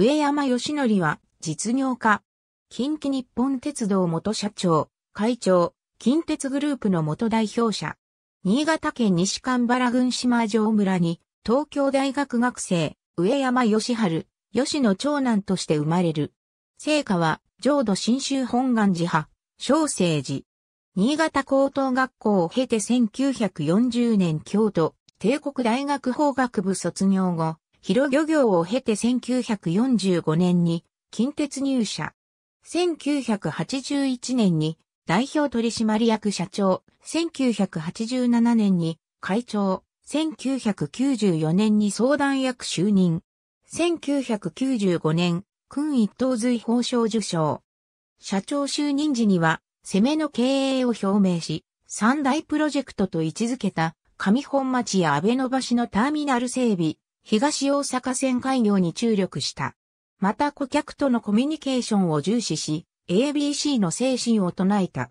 上山義則は実業家。近畿日本鉄道元社長、会長、近鉄グループの元代表者。新潟県西神原郡島城村に、東京大学学生、上山義春、吉野長男として生まれる。聖火は、浄土真宗本願寺派、小生寺。新潟高等学校を経て1940年京都、帝国大学法学部卒業後、広漁業を経て1945年に近鉄入社。1981年に代表取締役社長、1987年に会長、1994年に相談役就任。1995年、君一等随法賞受賞。社長就任時には、攻めの経営を表明し、三大プロジェクトと位置づけた、上本町や安倍の橋のターミナル整備、東大阪線開業に注力した。また顧客とのコミュニケーションを重視し、ABC の精神を唱えた。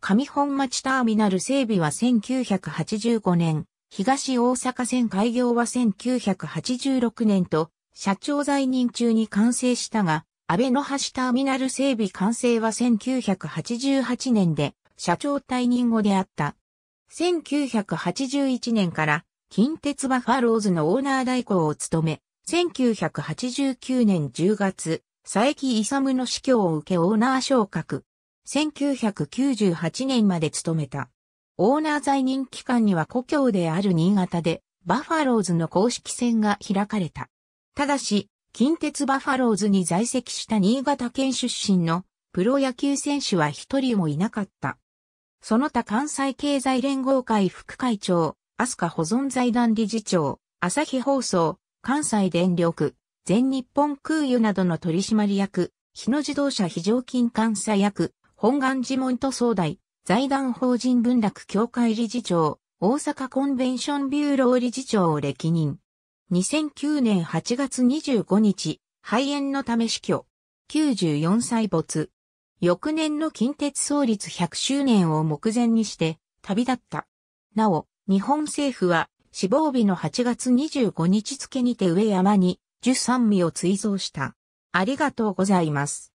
上本町ターミナル整備は1985年、東大阪線開業は1986年と、社長在任中に完成したが、安倍の橋ターミナル整備完成は1988年で、社長退任後であった。1981年から近鉄バファローズのオーナー代行を務め、1989年10月、佐伯勇の死去を受けオーナー昇格。1998年まで務めた。オーナー在任期間には故郷である新潟で、バファローズの公式戦が開かれた。ただし、近鉄バファローズに在籍した新潟県出身のプロ野球選手は一人もいなかった。その他関西経済連合会副会長、飛鳥保存財団理事長、朝日放送、関西電力、全日本空輸などの取締役、日野自動車非常勤監査役、本願寺門と総代、財団法人文楽協会理事長、大阪コンベンションビューロー理事長を歴任。2009年8月25日、肺炎のため死去。94歳没。翌年の近鉄創立100周年を目前にして、旅立った。なお、日本政府は死亡日の8月25日付にて上山に13味を追贈した。ありがとうございます。